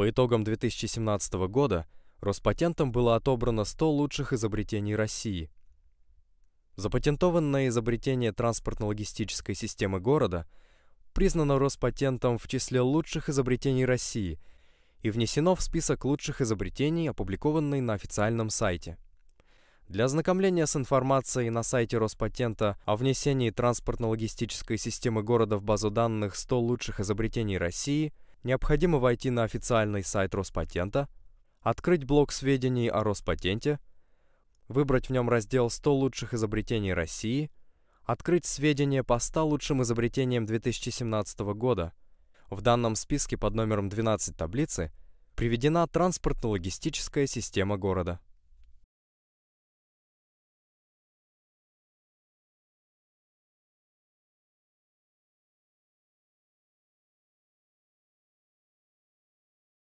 По итогам 2017 года Роспатентом было отобрано 100 лучших изобретений России. Запатентованное изобретение транспортно-логистической системы города признано Роспатентом в числе лучших изобретений России и внесено в список лучших изобретений, опубликованный на официальном сайте. Для ознакомления с информацией на сайте Роспатента о внесении транспортно-логистической системы города в базу данных 100 лучших изобретений России – необходимо войти на официальный сайт Роспатента, открыть блок сведений о Роспатенте, выбрать в нем раздел «100 лучших изобретений России», открыть сведения по 100 лучшим изобретениям 2017 года. В данном списке под номером 12 таблицы приведена транспортно-логистическая система города.